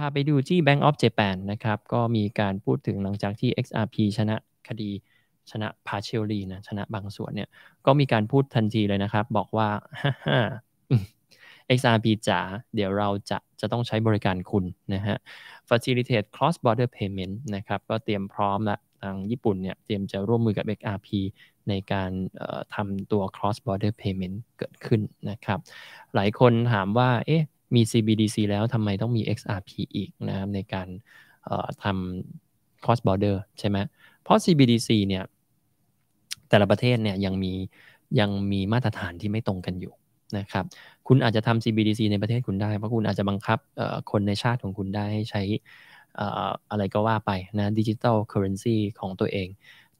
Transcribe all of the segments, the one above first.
พาไปดูที่ Bank of Japan นะครับก็มีการพูดถึงหลังจากที่ XRP ชนะคดี ชนะพาเชลลีนะชนะบางส่วนเนี่ยก็มีการพูดทันทีเลยนะครับ บอกว่า XRP จ๋าเดี๋ยวเราจะจะต้องใช้บริการคุณนะฮะ facilitate cross border payment นะครับก็เตรียมพร้อมละทางญี่ปุ่นเนี่ยเตรียมจะร่วมมือกับ XRP ในการทำตัว cross border payment เกิดขึ้นนะครับหลายคนถามว่าเอ๊ะมี CBDC แล้วทำไมต้องมี XRP อีกนะครับ ในการทำ cross border ใช่ไหม เพราะ CBDC เนี่ยแต่ละประเทศเนี่ยยังมี ยังมีมาตรฐานที่ไม่ตรงกันอยู่นะครับ คุณอาจจะทำ CBDC ในประเทศคุณได้ เพราะคุณอาจจะบังคับคนในชาติของคุณได้ให้ใช้อะไรก็ว่าไปนะดิจิทัลเคอร์เรนซีของตัวเอง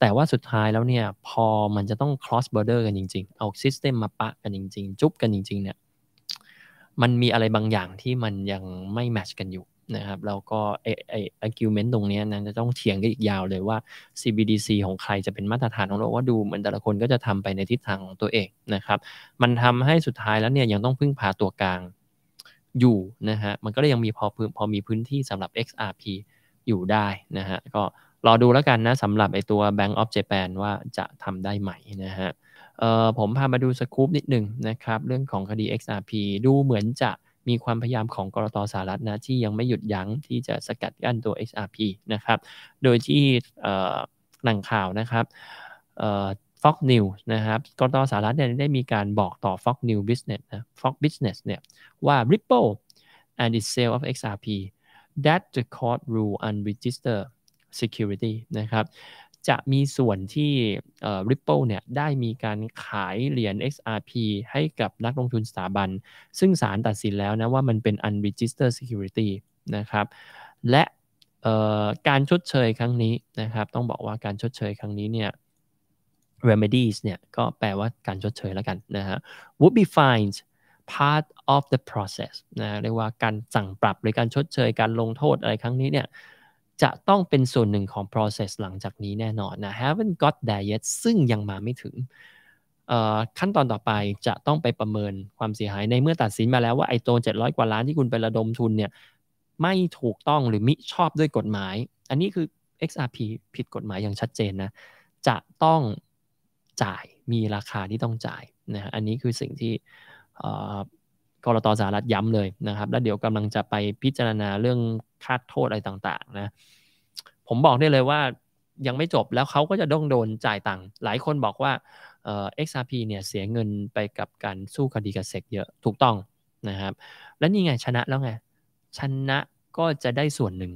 แต่ว่าสุดท้ายแล้วเนี่ยพอมันจะต้อง cross border กันจริง ๆ เอา system มาปะกันจริงๆ จุ๊บกันจริงๆเนี่ยมันมีอะไรบางอย่างที่มันยังไม่แมชกันอยู่นะครับแล้วก็ไอไอ argument ตรงนี้นะจะต้องเถียงกันอีกยาวเลยว่า CBDC ของใครจะเป็นมาตรฐานของโลกว่าดูเหมือนแต่ละคนก็จะทำไปในทิศทางของตัวเองนะครับ มันทำให้สุดท้ายแล้วเนี่ยยังต้องพึ่งพาตัวกลางอยู่นะฮะมันก็เลยยังมีพอพอมีพื้นที่สำหรับ XRP อยู่ได้นะฮะก็รอดูแล้วกันนะสำหรับไอตัว Bank of Japan ว่าจะทำได้ไหมนะฮะเอ่อผมพามาดูสกู๊ปนิดหนึ่งนะครับเรื่องของคดี XRP ดูเหมือนจะมีความพยายามของกรตสหรัฐนะที่ยังไม่หยุดยั้งที่จะสกัดกั้นตัว XRP นะครับโดยที่หนังข่าวนะครับฟ็อกนิวนะครับกรตสหรัฐเนี่ยได้มีการบอกต่อ Fox News Business นะ Fox Business เนี่ยว่า Ripple and its sale of XRP that the court rule unregistered security นะครับจะมีส่วนที่ Ripple เนี่ยได้มีการขายเหรียญ XRP ให้กับนักลงทุนสถาบัน ซึ่งศาลตัดสินแล้วนะว่ามันเป็น unregistered security นะครับ และการชดเชยครั้งนี้นะครับต้องบอกว่าการชดเชยครั้งนี้เนี่ย remedies เนี่ยก็แปลว่าการชดเชยแล้วกันนะฮะ would be fined part of the process นะเรียกว่าการสั่งปรับ หรือการชดเชยการลงโทษอะไรครั้งนี้เนี่ยจะต้องเป็นส่วนหนึ่งของ process หลังจากนี้แน่นอนนะ haven't got there yet ซึ่งยังมาไม่ถึง ขั้นตอนต่อไปจะต้องไปประเมินความเสียหายในเมื่อตัดสินมาแล้วว่า ไอ้ตัว700 กว่าล้านที่คุณไประดมทุนเนี่ยไม่ถูกต้องหรือมิชอบด้วยกฎหมาย อันนี้คือ XRP ผิดกฎหมายอย่างชัดเจนนะจะต้องจ่ายมีราคาที่ต้องจ่ายนะอันนี้คือสิ่งที่กรตสหรัฐย้ำเลยนะครับแล้วเดี๋ยวกำลังจะไปพิจารณาเรื่องคาดโทษอะไรต่างๆนะ ผมบอกได้เลยว่ายังไม่จบแล้วเขาก็จะต้องโดนจ่ายตังค์หลายคนบอกว่าเอ็กซ์อาร์พีเนี่ยเสียเงินไปกับการสู้คดี กับเซกเยอะ ถูกต้องนะครับ แล้วนี่ไง ชนะแล้วไง ชนะก็จะได้ส่วนหนึ่ง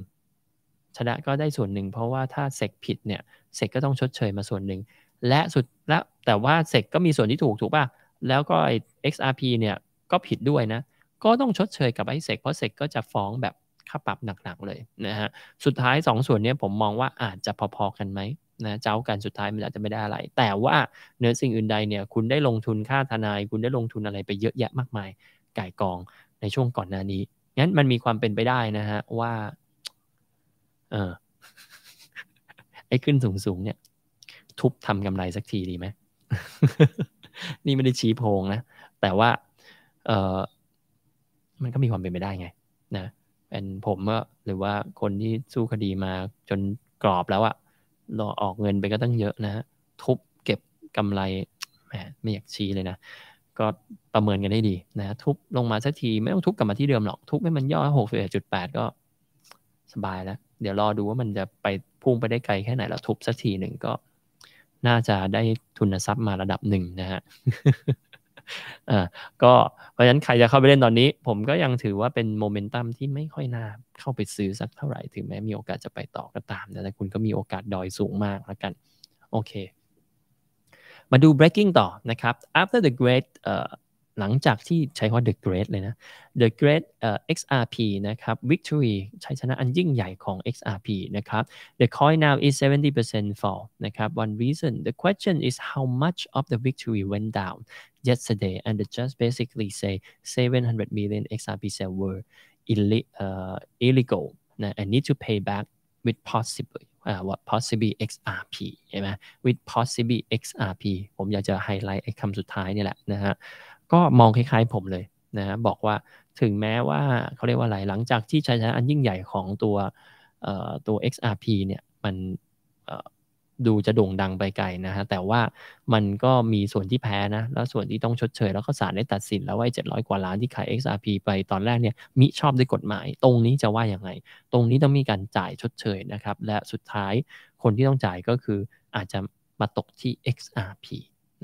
ชนะก็ได้ส่วนหนึ่ง เพราะว่าถ้าเซกผิดเนี่ยเซกก็ต้องชดเชย มาส่วนหนึ่ง และสุดแล้วแต่ว่าเซกก็มีส่วนที่ถูกถูกป่ะ แล้วก็ไอ XRP เนี่ยก็ผิดด้วยนะ ก็ต้องชดเชยกับไอเซกเพราะเซกก็จะฟ้องแบบค่าปรับหนักๆเลยนะฮะ สุดท้าย 2สส่วนนี้ผมมองว่าอาจจะพอๆกันไหมนะเจ้ากันสุดท้ายมันอาจจะไม่ได้อะไร แต่ว่าเนื้อสิ่งอื่นใดเนี่ย คุณได้ลงทุนค่าทนาย คุณได้ลงทุนอะไรไปเยอะแยะมากมายก่ายกองในช่วงก่อนหน้านี้งั้นมันมีความเป็นไปได้นะฮะว่า เออไอ้ขึ้นสูงๆเนี่ย ทุบทำกำไรสักทีดีไหมนี่ไม่ได้ชี้โพงนะแต่ว่าเออมันก็มีความเป็นไปได้ไงนะเป็นผมก็หรือว่าคนที่สู้คดีมาจนกรอบแล้วอะรอออกเงินไปก็ตั้งเยอะนะฮะ ทุบเก็บกำไรแหมไม่อยากชี้เลยนะ ก็ประเมินกันได้ดีนะทุบลงมาสักที ไม่ต้องทุบกลับมาที่เดิมหรอกทุบให้มันย่อหกสิบเอ็ดจุดแปดก็สบายแล้ว เดี๋ยวรอดูว่ามันจะไปพุ่งไปได้ไกลแค่ไหนแล้วทุบสักทีหนึ่งก็ น่าจะได้ทุนทรัพย์มาระดับหนึ่งนะฮะอ่ก็เพราะฉะนั้นใครจะเข้าไปเล่นตอนนี้ ผมก็ยังถือว่าเป็นโมเมนตัมที่ไม่ค่อยน่าเข้าไปซื้อสักเท่าไหร่ถึงแม้มีโอกาสจะไปต่อก็ตาม แต่คุณก็มีโอกาสดอยสูงมากแล้วกันโอเคมาดู breaking ต่อนะครับ after the great uh, หลังจากที่ใช้คำว่า the great เลยนะ the great uh, XRP นะครับ victory ใช้ชนะอันยิ่งใหญ่ของ XRP นะครับ the coin now is 70% fall นะครับ one reason the question is how much of the victory went down yesterday and t just basically say 700 million XRP sell were illi- uh, illegal นะ and need to pay back with possibly uh, what possibly XRP ใช่ไหม with possibly XRP ผมอยากจะไฮไลท์ไอ้คำสุดท้ายนี่แหละนะฮะก็มองคล้าย ๆผมเลยนะฮะบอกว่าถึงแม้ว่าเขาเรียกว่าอะไรหลังจากที่ชัยชนะอันยิ่งใหญ่ของตัวตัว XRP เนี่ยมันดูจะโด่งดังไปไกลนะฮะแต่ว่ามันก็มีส่วนที่แพ้นะแล้วส่วนที่ต้องชดเชยแล้วก็ศาลได้ตัดสินแล้วว่าเจ็ดร้อยกว่าล้านที่ขาย XRP ไปตอนแรกเนี่ยมิชอบด้วยกฎหมาย ตรงนี้จะว่าอย่างไง ตรงนี้ต้องมีการจ่ายชดเชยนะครับและสุดท้ายคนที่ต้องจ่ายก็คืออาจจะมาตกที่ XRP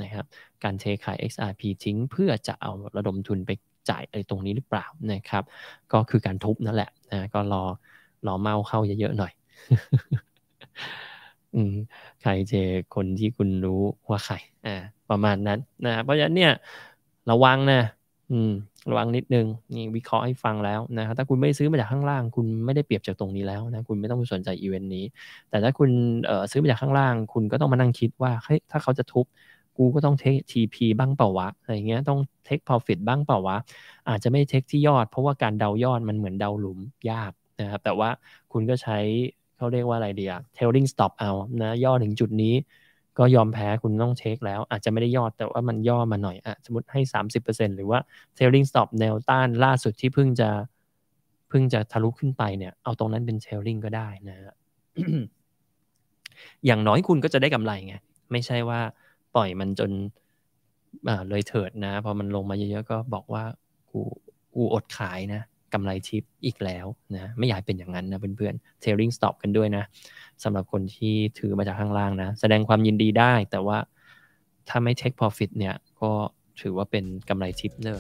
นะครับการเทขาย XRP ทิ้ง เพื่อจะเอาระดมทุนไปจ่ายไอ้ตรงนี้หรือเปล่านะครับ ก็คือการทุบนั่นแหละนะก็รอรอเมาเข้าเยอะๆหน่อย อืมใครเจ คนที่คุณรู้ว่าใครอ่าประมาณนั้นนะเพราะฉะนั้นเนี่ย ระวังนะ อืมระวังนิดนึงนี่วิเคราะห์ให้ฟังแล้วนะครับถ้าคุณไม่ซื้อมาจากข้างล่าง คุณไม่ได้เปรียบจากตรงนี้แล้วนะคุณไม่ต้องไปสนใจอีเวนต์นี้ แต่ถ้าคุณเอ่อซื้อมาจากข้างล่าง คุณก็ต้องมานั่งคิดว่าเฮ้ยถ้าเขาจะทุบกูก็ต้องเทคทีพบ้างเปล่าวะ อะไรเงี้ยต้องเทค p r o f ิตบ้างเปล่าวะ อาจจะไม่เทคที่ยอดเพราะว่าการเดายอดมันเหมือนเดาหลุมยากนะครับแต่ว่าคุณก็ใช้เขาเรียกว่าอะไรเดียเทลลิงสต็อปเอานะย่อถึงจุดนี้ ก็ยอมแพ้คุณต้องเทคแล้ว อาจจะไม่ได้ยอดแต่ว่ามันย่อมาหน่อยอ่ะสมมติให้ 30%หรือว่าเทลลิงสต็อปแนวต้านล่าสุดที่เพิ่งจะเพิ่งจะทะลุขึ้นไปเนี่ยเอาตรงนั้นเป็นเทลลิงก็ได้นะฮะอย่างน้อยคุณก็จะได้กำไรไงไม่ใช่ว่าปล่อยมันจนเลยเถิดนะพอมันลงมาเยอะๆก็บอกว่ากูกูอดขายนะกำไรชิปอีกแล้วนะไม่อยากเป็นอย่างนั้นนะเพื่อนๆเทลลิงสต็อปกันด้วยนะสำหรับคนที่ถือมาจากข้างล่างนะ แสดงความยินดีได้ แต่ว่าถ้าไม่เทคพอ r o ฟิตเนี่ยก็ถือว่าเป็นกำไรชิปเนอะ